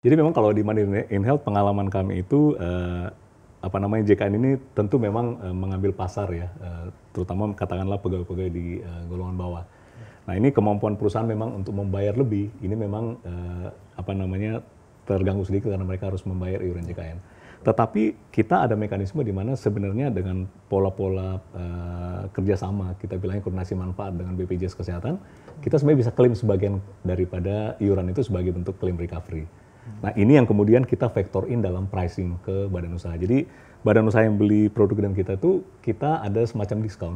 Jadi memang kalau di Mandiri In Health pengalaman kami itu eh, apa namanya JKN ini tentu memang eh, mengambil pasar ya, eh, terutama katakanlah pegawai-pegawai di eh, golongan bawah. Nah ini kemampuan perusahaan memang untuk membayar lebih ini memang eh, apa namanya terganggu sedikit karena mereka harus membayar iuran JKN. Tetapi kita ada mekanisme di mana sebenarnya dengan pola-pola uh, kerjasama, kita bilangnya koordinasi manfaat dengan BPJS Kesehatan, kita sebenarnya bisa klaim sebagian daripada iuran itu sebagai bentuk klaim recovery. Nah ini yang kemudian kita vektorin dalam pricing ke badan usaha. Jadi badan usaha yang beli produk dengan kita tuh kita ada semacam diskon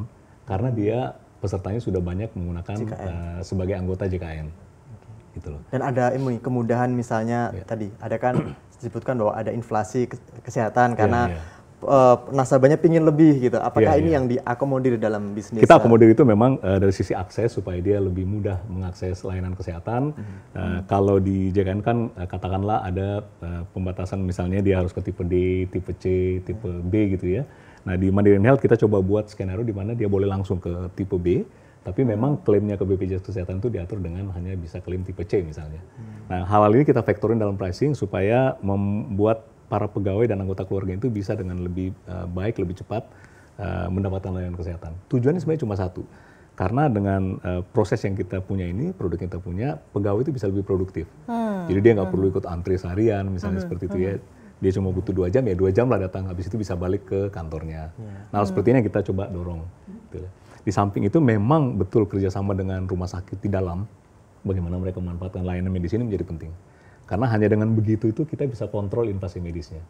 karena dia pesertanya sudah banyak menggunakan uh, sebagai anggota JKN. Gitu loh. Dan ada ini kemudahan misalnya yeah. tadi ada kan disebutkan bahwa ada inflasi kesehatan karena yeah, yeah uh, nasabahnya pingin lebih gitu. Apakah yeah, ini yeah. yang diakomodir dalam bisnis? Kita eh? akomodir itu memang uh, dari sisi akses supaya dia lebih mudah mengakses layanan kesehatan. Mm -hmm. uh, Kalau di JKN kan uh, katakanlah ada uh, pembatasan misalnya dia harus ke tipe D, tipe C, tipe hmm. B gitu ya. Nah di Mandiri Health kita coba buat skenario di mana dia boleh langsung ke tipe B, tapi mhm. memang klaimnya ke BPJS Kesehatan itu diatur dengan hanya bisa klaim tipe C misalnya. Hmm. Nah hal-hal ini kita faktorin dalam pricing supaya membuat para pegawai dan anggota keluarga itu bisa dengan lebih eh, baik, lebih cepat eh, mendapatkan layanan kesehatan. Tujuannya sebenarnya cuma satu. Karena dengan eh, proses yang kita punya ini, produk yang kita punya, pegawai itu bisa lebih produktif. Hmm. Jadi dia nggak hmm. perlu ikut antri seharian, misalnya hmm. seperti itu ya. hmm. ya. Dia cuma butuh dua jam, ya dua jam lah datang. Habis itu bisa balik ke kantornya. Yeah. Nah, hmm. yang kita coba dorong. Gitu ya. Di samping itu memang betul kerjasama dengan rumah sakit di dalam, bagaimana mereka memanfaatkan layanan medis ini menjadi penting. Karena hanya dengan begitu itu kita bisa kontrol inflasi medisnya.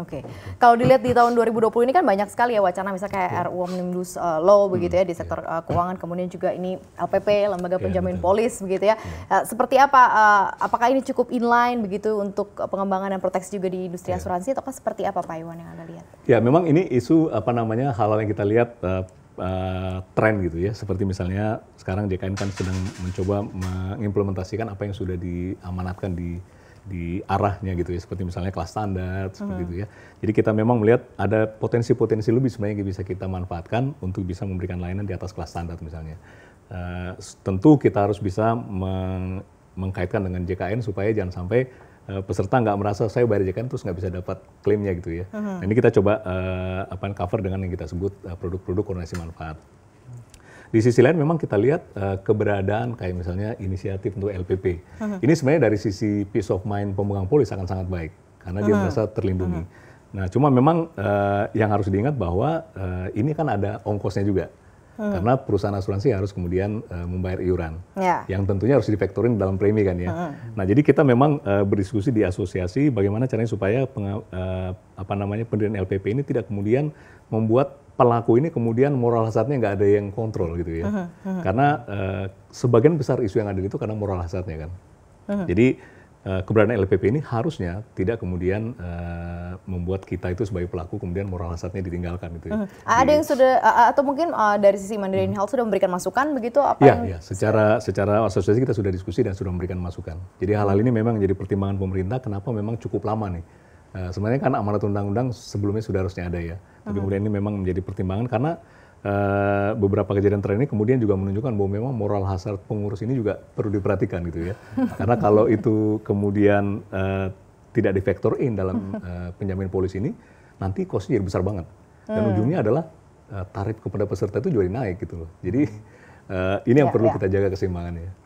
Oke, okay. kalau dilihat di tahun 2020 ini kan banyak sekali ya wacana misalnya kayak RU Omnibus uh, Law hmm, begitu ya di iya. sektor uh, keuangan, kemudian juga ini LPP Lembaga iya, Penjamin Polis begitu ya. Iya. Uh, seperti apa? Uh, apakah ini cukup inline begitu untuk pengembangan dan proteksi juga di industri asuransi ataukah seperti apa Pak Iwan yang Anda lihat? Ya, memang ini isu apa namanya hal-hal yang kita lihat uh, uh, eh, tren gitu ya. Seperti misalnya sekarang JKN kan sedang mencoba mengimplementasikan apa yang sudah diamanatkan di di arahnya gitu ya seperti misalnya kelas standar seperti hmm. itu ya jadi kita memang melihat ada potensi-potensi lebih sebenarnya yang bisa kita manfaatkan untuk bisa memberikan layanan di atas kelas standar misalnya uh, tentu kita harus bisa meng mengkaitkan dengan JKN supaya jangan sampai Eh, peserta nggak merasa saya bayar jakan terus nggak bisa dapat klaimnya gitu ya. Uh-huh. Nah, ini kita coba uh, apa cover dengan yang kita sebut uh, produk-produk koordinasi manfaat. Di sisi lain memang kita lihat uh, keberadaan kayak misalnya inisiatif untuk LPP. Uh-huh. Ini sebenarnya dari sisi peace of mind pemegang polis akan sangat baik karena uh-huh. dia merasa terlindungi. Uh-huh. Nah, cuma memang uh, yang harus diingat bahwa uh, ini kan ada ongkosnya juga. Hmm. Karena perusahaan asuransi harus kemudian uh, membayar iuran, yeah. yang tentunya harus difaktorin dalam premi kan ya. Hmm. Nah jadi kita memang uh, berdiskusi di asosiasi bagaimana caranya supaya penga, uh, apa namanya pendirian LPP ini tidak kemudian membuat pelaku ini kemudian moral hazardnya nggak ada yang kontrol gitu ya. Hmm. Hmm. Karena uh, sebagian besar isu yang ada itu karena moral hazardnya kan. Hmm. Jadi Eh, keberadaan LPP ini harusnya tidak kemudian uh, membuat kita itu sebagai pelaku kemudian moral hazardnya ditinggalkan gitu. Ya. Hmm. Ada yang sudah atau mungkin uh, dari sisi Mandarin hmm. Health sudah memberikan masukan begitu apa? Ya, yang... ya. Secara secara asosiasi kita sudah diskusi dan sudah memberikan masukan. Jadi hal-hal ini memang jadi pertimbangan pemerintah kenapa memang cukup lama nih. Uh, sebenarnya kan amanat undang-undang sebelumnya sudah harusnya ada ya. Tapi hmm. kemudian ini memang menjadi pertimbangan karena Eh, beberapa kejadian terakhir ini kemudian juga menunjukkan bahwa memang moral hazard pengurus ini juga perlu diperhatikan gitu ya. Karena kalau itu kemudian uh, tidak di factor in dalam uh, penjamin polis ini, nanti kosnya jadi besar banget. Dan hmm. ujungnya adalah uh, tarif kepada peserta itu juga naik gitu loh. Jadi uh, ini yang ya, perlu ya. kita jaga keseimbangannya.